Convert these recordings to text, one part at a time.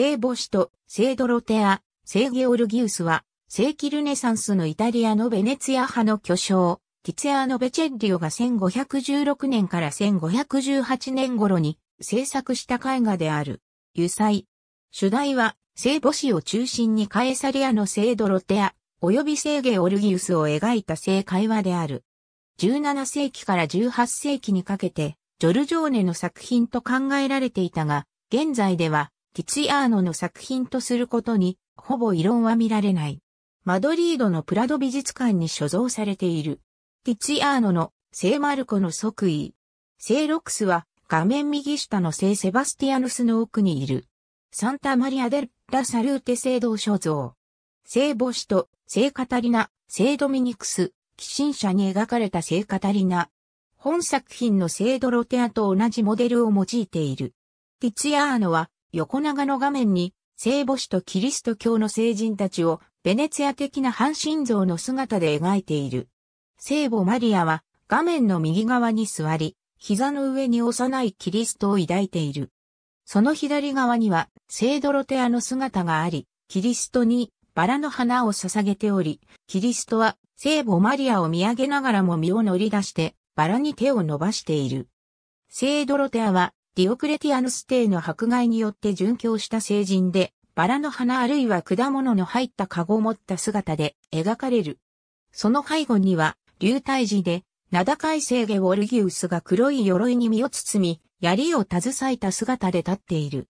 聖母子と聖ドロテア、聖ゲオルギウスは、世紀ルネサンスのイタリアのベネツィア派の巨匠、ティツヤアーノ・ベチェッリオが1516年から1518年頃に制作した絵画である。油彩。主題は、聖母子を中心にカエサリアの聖ドロテア、及び聖ゲオルギウスを描いた聖会話である。17世紀から18世紀にかけて、ジョルジョーネの作品と考えられていたが、現在では、ティツィアーノの作品とすることに、ほぼ異論は見られない。マドリードのプラド美術館に所蔵されている。ティツィアーノの聖マルコの即位。聖ロックスは画面右下の聖セバスティアヌスの奥にいる。サンタマリアデラ・サルーテ聖堂所蔵。聖母子と聖カタリナ、聖ドミニクス、寄進者に描かれた聖カタリナ。本作品の聖ドロテアと同じモデルを用いている。ティツィアーノは横長の画面に、聖母子とキリスト教の聖人たちを、ベネツィア的な半身像の姿で描いている。聖母マリアは、画面の右側に座り、膝の上に幼いキリストを抱いている。その左側には、聖ドロテアの姿があり、キリストにバラの花を捧げており、キリストは聖母マリアを見上げながらも身を乗り出して、バラに手を伸ばしている。聖ドロテアはディオクレティアヌス帝の迫害によって殉教した聖人で、バラの花あるいは果物の入った籠を持った姿で描かれる。その背後には、流体寺で、名高い聖ゲウォルギウスが黒い鎧に身を包み、槍を携えた姿で立っている。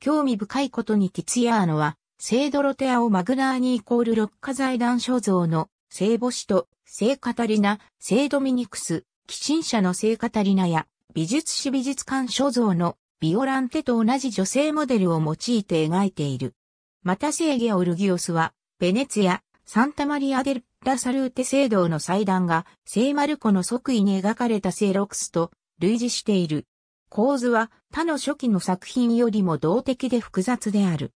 興味深いことにティツィアーノは、聖ドロテアをマグナーニイコール六花財団肖像の聖母子と聖カタリナ、聖ドミニクス、寄進者の聖カタリナや美術史美術館所蔵のビオランテと同じ女性モデルを用いて描いている。またセーゲオルギオスは、ベネツヤ、サンタマリア・デル・ラ・サルーテ聖堂の祭壇が、聖マルコの即位に描かれた聖ロクスと類似している。構図は他の初期の作品よりも動的で複雑である。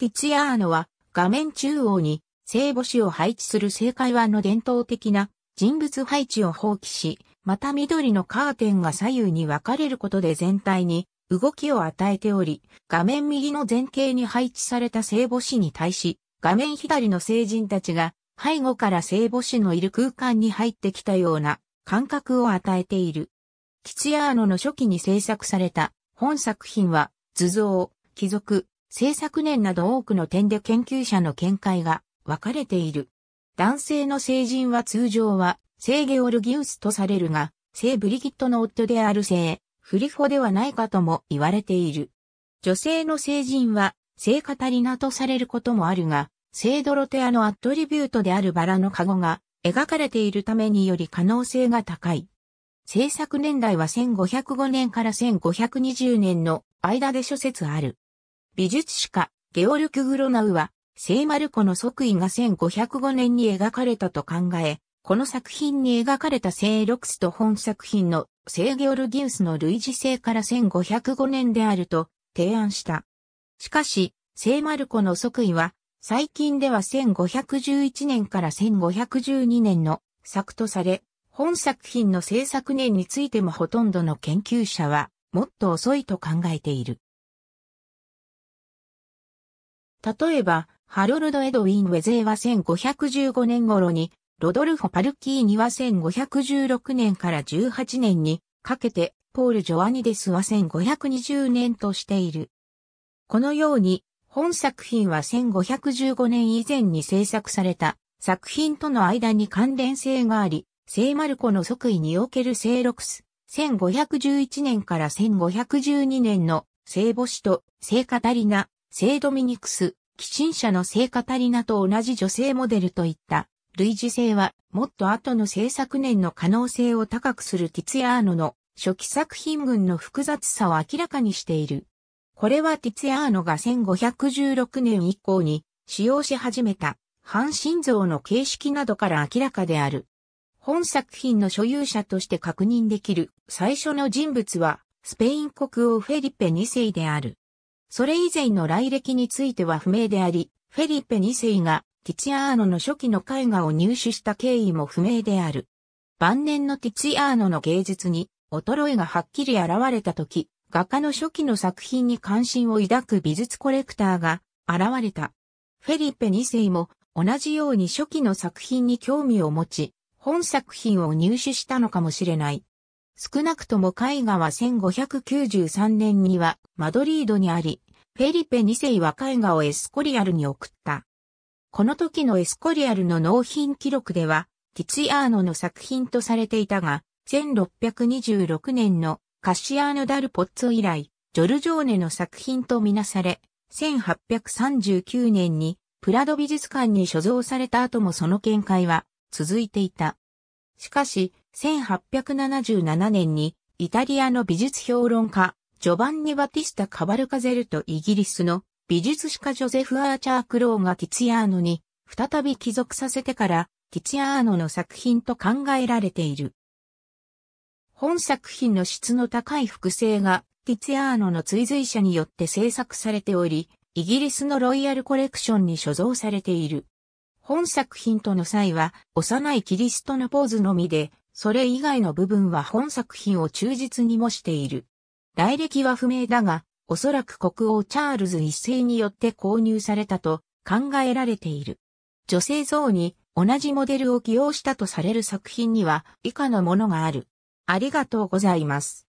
ティツヤアーノは画面中央に聖母子を配置する聖会話の伝統的な人物配置を放棄し、また緑のカーテンが左右に分かれることで全体に動きを与えており、画面右の前景に配置された聖母子に対し、画面左の聖人たちが背後から聖母子のいる空間に入ってきたような感覚を与えている。キツヤーノの初期に制作された本作品は図像、貴族、制作年など多くの点で研究者の見解が分かれている。男性の成人は通常は聖ゲオルギウスとされるが、聖ブリギットの夫である聖、フリフォではないかとも言われている。女性の聖人は、聖カタリナとされることもあるが、聖ドロテアのアトリビュートであるバラのカゴが描かれているためにより可能性が高い。制作年代は1505年から1520年の間で諸説ある。美術史家、ゲオルク・グロナウは、聖マルコの即位が1505年に描かれたと考え、この作品に描かれた聖ロクスと本作品の聖ゲオルギウスの類似性から1505年であると提案した。しかし、聖マルコの即位は、最近では1511年から1512年の作とされ、本作品の制作年についてもほとんどの研究者は、もっと遅いと考えている。例えば、ハロルド・エドウィン・ウェゼーは1515年頃にロドルフォ・パルキーニは1516年から18年にかけて、ポール・ジョアニデスは1520年としている。このように、本作品は1515年以前に制作された作品との間に関連性があり、聖マルコの即位における聖ロクス、1511年から1512年の聖母子と聖カタリナ、聖ドミニクス、寄進者の聖カタリナと同じ女性モデルといった類似性は、もっと後の制作年の可能性を高くするティツヤーノの初期作品群の複雑さを明らかにしている。これはティツヤーノが1516年以降に使用し始めた半心像の形式などから明らかである。本作品の所有者として確認できる最初の人物はスペイン国王フェリペ2世である。それ以前の来歴については不明であり、フェリペ2世がティツィアーノの初期の絵画を入手した経緯も不明である。晩年のティツィアーノの芸術に衰えがはっきり現れた時、画家の初期の作品に関心を抱く美術コレクターが現れた。フェリペ2世も同じように初期の作品に興味を持ち、本作品を入手したのかもしれない。少なくとも絵画は1593年にはマドリードにあり、フェリペ2世は絵画をエスコリアルに送った。この時のエスコリアルの納品記録では、ティツィアーノの作品とされていたが、1626年のカシアーノ・ダルポッツォ以来、ジョルジョーネの作品とみなされ、1839年にプラド美術館に所蔵された後もその見解は続いていた。しかし、1877年にイタリアの美術評論家、ジョバンニ・バティスタ・カバルカゼルとイギリスの美術史家ジョゼフ・アーチャー・クローがティツヤーノに再び帰属させてからティツヤーノの作品と考えられている。本作品の質の高い複製がティツヤーノの追随者によって制作されており、イギリスのロイヤルコレクションに所蔵されている。本作品との際は幼いキリストのポーズのみで、それ以外の部分は本作品を忠実に模している。来歴は不明だが、おそらく国王チャールズ一世によって購入されたと考えられている。女性像に同じモデルを起用したとされる作品には以下のものがある。ありがとうございます。